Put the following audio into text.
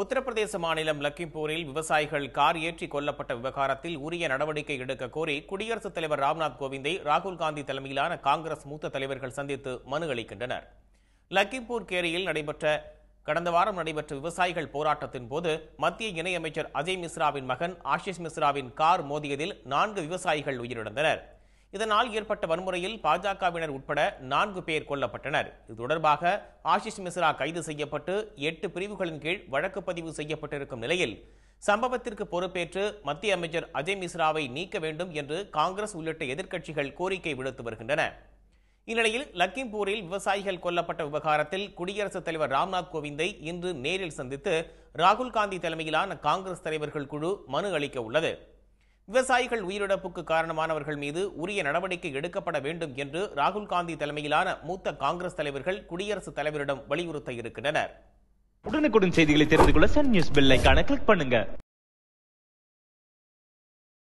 உத்தரப்பிரதேச மாநிலம் லக்கிம்பூரில் விவசாயிகள் கார் ஏற்றி கொல்லப்பட்ட விவகாரத்தில் உரிய நடவடிக்கை எடுக்க கோரி குடியரசுத் தலைவர் ராம்நாத் கோவிந்தை ராகுல் காந்தி தலைமையிலான காங்கிரஸ் மூத்த தலைவர்கள் சந்தித்து மனு அளிக்கின்றனர் லக்கிம்பூர் கேரியில் நடைபெற்ற கடந்த வாரம் நடைபெற்ற விவசாயிகள் போராட்டத்தின் போது மத்திய இணையமைச்சர் அஜய் மிஸ்ராவின் மகன் ஆஷிஷ் மிஸ்ராவின் கார் மோதியதில் நான்கு விவசாயிகள் உயிரிழந்தனர் இதனால் ஏற்பட்ட வன்முறையில் பாஜகவினர் உட்பட நான்கு பேர் கொல்லப்பட்டனர் இது தொடர்பாக ஆஷிஷ் மிஸ்ரா கைது செய்யப்பட்டு எட்டு பிரிவுகளின் கீழ் வழக்கு பதிவு செய்யப்பட்டிருக்கும் நிலையில் சம்பவத்திற்கு பொறுப்பேற்று மத்திய அமைச்சர் அஜய் மிஸ்ராவை நீக்க வேண்டும் என்று காங்கிரஸ் உள்ளிட்ட எதிர்க்கட்சிகள் கோரிக்கை விடுத்து வருகின்றன இந்நிலையில் லக்கிம்பூரில் விவசாயிகள் கொல்லப்பட்ட விவகாரத்தில் குடியரசுத் தலைவர் ராம்நாத் கோவிந்தை இன்று நேரில் சந்தித்து ராகுல் காந்தி தலைமையிலான காங்கிரஸ் தலைவர்கள் குழு மனு அளிக்க உள்ளது விவசாயிகள் உயிரிழப்புக்கு காரணமானவர்கள் மீது உரிய நடவடிக்கை எடுக்கப்பட வேண்டும் என்று ராகுல் காந்தி தலைமையிலான மூத்த காங்கிரஸ் தலைவர்கள் குடியரசுத் தலைவரிடம் வலியுறுத்த இருக்கின்றனர் உடனுக்குடன் செய்திகளை தெரிந்து கொள்ள சன் நியூஸ் பெல் கிளிக் பண்ணுங்க